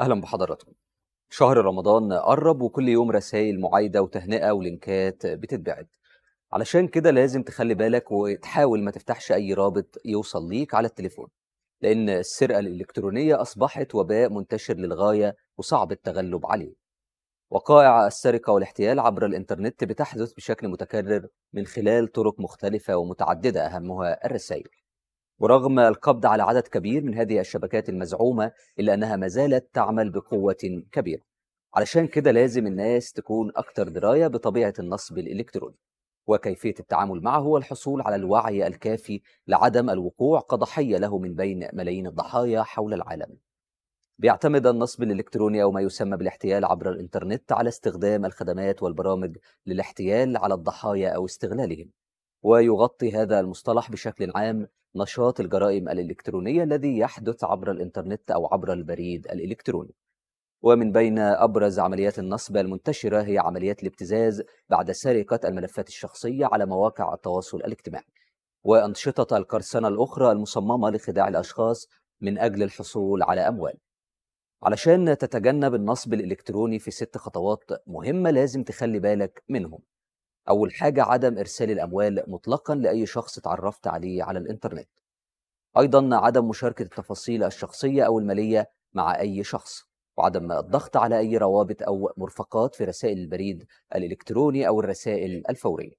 اهلا بحضراتكم شهر رمضان قرب وكل يوم رسائل معايده وتهنئه ولينكات بتتبعت علشان كده لازم تخلي بالك وتحاول ما تفتحش اي رابط يوصل ليك على التليفون لان السرقه الالكترونيه اصبحت وباء منتشر للغايه وصعب التغلب عليه وقائع السرقه والاحتيال عبر الانترنت بتحدث بشكل متكرر من خلال طرق مختلفه ومتعدده اهمها الرسائل ورغم القبض على عدد كبير من هذه الشبكات المزعومه الا انها ما زالت تعمل بقوه كبيره علشان كده لازم الناس تكون اكثر درايه بطبيعه النصب الالكتروني وكيفيه التعامل معه والحصول على الوعي الكافي لعدم الوقوع كضحيه له من بين ملايين الضحايا حول العالم بيعتمد النصب الالكتروني او ما يسمى بالاحتيال عبر الانترنت على استخدام الخدمات والبرامج للاحتيال على الضحايا او استغلالهم ويغطي هذا المصطلح بشكل عام نشاط الجرائم الإلكترونية الذي يحدث عبر الإنترنت أو عبر البريد الإلكتروني ومن بين أبرز عمليات النصب المنتشرة هي عمليات الابتزاز بعد سرقة الملفات الشخصية على مواقع التواصل الاجتماعي وأنشطة القرصنة الأخرى المصممة لخداع الأشخاص من أجل الحصول على أموال علشان تتجنب النصب الإلكتروني في ست خطوات مهمة لازم تخلي بالك منهم اول حاجه عدم ارسال الاموال مطلقا لاي شخص اتعرفت عليه على الانترنت ايضا عدم مشاركه التفاصيل الشخصيه او الماليه مع اي شخص وعدم الضغط على اي روابط او مرفقات في رسائل البريد الالكتروني او الرسائل الفوريه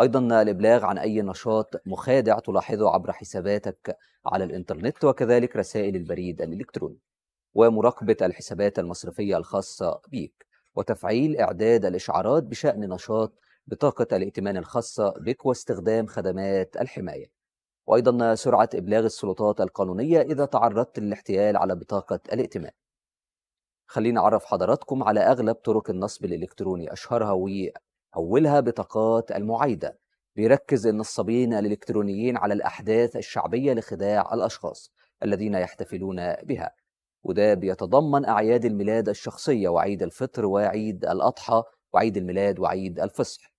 ايضا الابلاغ عن اي نشاط مخادع تلاحظه عبر حساباتك على الانترنت وكذلك رسائل البريد الالكتروني ومراقبه الحسابات المصرفيه الخاصه بيك وتفعيل اعداد الاشعارات بشان نشاط بطاقة الائتمان الخاصة بك واستخدام خدمات الحماية وأيضا سرعة إبلاغ السلطات القانونية إذا تعرضت للاحتيال على بطاقة الائتمان خلينا أعرف حضراتكم على أغلب طرق النصب الإلكتروني أشهرها وأولها بطاقات المعايدة بيركز النصابين الإلكترونيين على الأحداث الشعبية لخداع الأشخاص الذين يحتفلون بها وده بيتضمن أعياد الميلاد الشخصية وعيد الفطر وعيد الأضحى وعيد الميلاد وعيد الفصح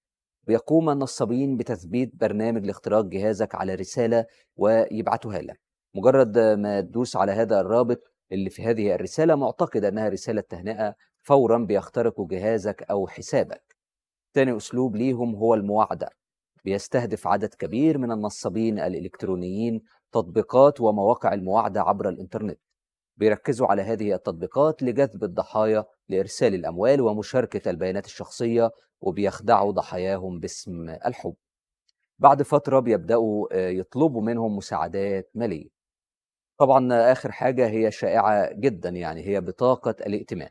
بيقوم النصابين بتثبيت برنامج لاختراق جهازك على رسالة ويبعتها لك مجرد ما تدوس على هذا الرابط اللي في هذه الرسالة معتقد أنها رسالة تهنئة فورا بيخترقوا جهازك أو حسابك تاني أسلوب ليهم هو المواعدة بيستهدف عدد كبير من النصابين الإلكترونيين تطبيقات ومواقع المواعدة عبر الإنترنت بيركزوا على هذه التطبيقات لجذب الضحايا لإرسال الأموال ومشاركة البيانات الشخصية وبيخدعوا ضحاياهم باسم الحب بعد فترة بيبدأوا آه، يطلبوا منهم مساعدات مالية طبعا آخر حاجة هي شائعة جدا يعني هي بطاقة الائتمان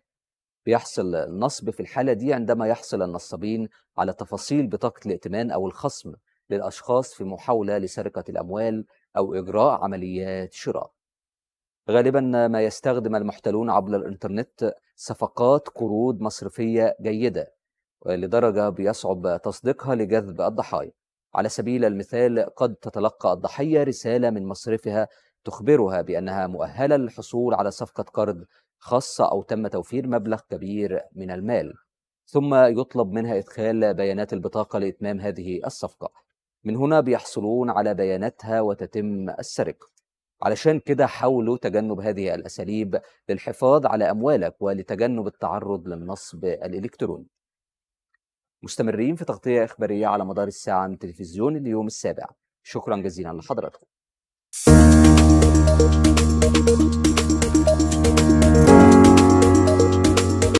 بيحصل النصب في الحالة دي عندما يحصل النصابين على تفاصيل بطاقة الائتمان أو الخصم للأشخاص في محاولة لسرقة الأموال أو إجراء عمليات شراء غالبا ما يستخدم المحتلون عبر الانترنت صفقات قروض مصرفيه جيده لدرجه بيصعب تصديقها لجذب الضحايا على سبيل المثال قد تتلقى الضحيه رساله من مصرفها تخبرها بانها مؤهله للحصول على صفقه قرض خاصه او تم توفير مبلغ كبير من المال ثم يطلب منها ادخال بيانات البطاقه لاتمام هذه الصفقه من هنا بيحصلون على بياناتها وتتم السرقه علشان كده حاولوا تجنب هذه الأساليب للحفاظ على أموالك ولتجنب التعرض للنصب الإلكتروني مستمرين في تغطية إخبارية على مدار الساعة من تلفزيون اليوم السابع شكرا جزيلا لحضراتكم